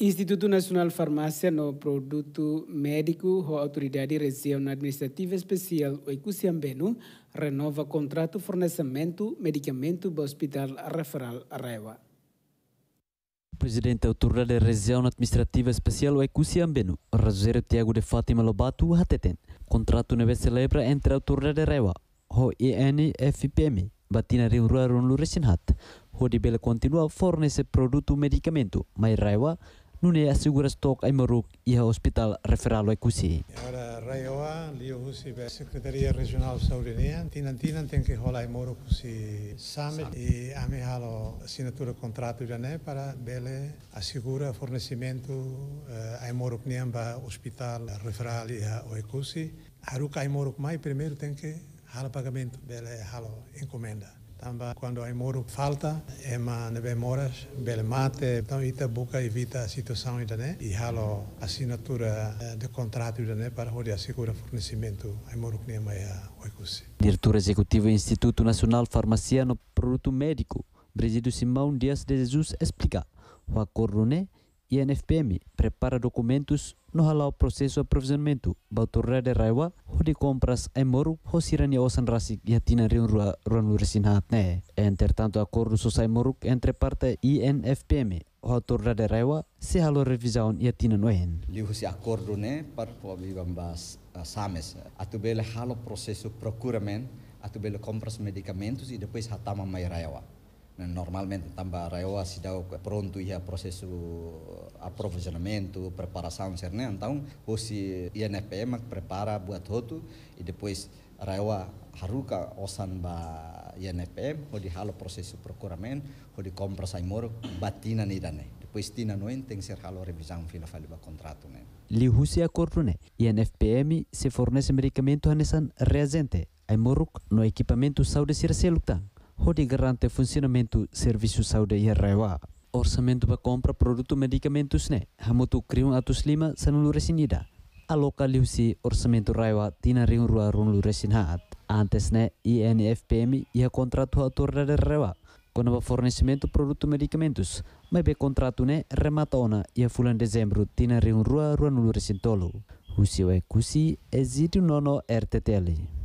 Instituto Nacional Farmácia no Produto Médico, a Autoridade Regional Administrativa Especial Oicusiambeno, renova contrato fornecimento medicamento para o Hospital Referal Raiva. Presidente da Autoridade Região Administrativa Especial o Rogério Tiago de Fátima Lobato, Hateten, contrato neve celebra entre a Autoridade Raiva, o INFPM, Batina Rio Rural Luresinhat, onde ela continua fornece produto medicamento, mas Rewa nune asiguras tok ay maruk iha hospital referalo kusi. Ahora Raioa, lio husi be Secretaria Regional Saurinia tinantinan ten que hola ay moro kusi same e ame halo assinatura contrato jane para bele asegura fornecimento uh, eh, ay moro niamba hospital referalo iha oikusi. Haruka ay moro mai primeiro tem que halo pagamento bele halo encomenda. Também quando o muro falta, é uma neve moras, belmate, mate, então ita busca evita a situação ainda, né? E halo assinatura eh, de contrato ainda, né? Para poder assegurar fornecimento a muro que nem mais Diretor Executivo do Instituto Nacional Farmaciano Produto Médico, Brasileiro Simão Dias de Jesus explica o acordo, né? e a NFPM prepara documentos no halal processo aprovisionamento Bauturra de Raiwa, de compras em Moro, Rosirani Osan Rasik e Atina Rion Ruanurisin Hatne. Entretanto, acordo em Moro entre parte e NFPM, autor de Raiwa, se halou revisão e Atina Noen. Liu-se acordo, né, para poder bambas sames. Atubele halou processo procuramento, atubele compras medicamentos e depois hatama mai Raiwa normalmente também eu assisto pronto ia processo aprovisionamento preparação cerne né? então ou se INFPM prepara buat tudo e depois Rewa haruka osan ba INFPM ou de halo processo procuramento ou de compra sai moro batina nidane depois tina noen tem ser halo revisão fila faliba contrato né Lihusi acordo né INFPM se fornece medicamento anesan reagente ai moruk no equipamento saúde sirseluk tang hodi garante funcionamento servisu saúde e rewa. Orçamento para compra produto medicamentos ne, hamutu kriung atus lima sanulu resinida. Aloka liusi orçamento rewa tina riung rua runlu resinhat. Antes ne, INFPM ia kontratu atur da e rewa. Conova fornecimento produto medicamentos, mas be kontratu ne rematona ia fulan dezembro tina riung rua rua Husi resintolo. Usiwe kusi existe o nono RTTL.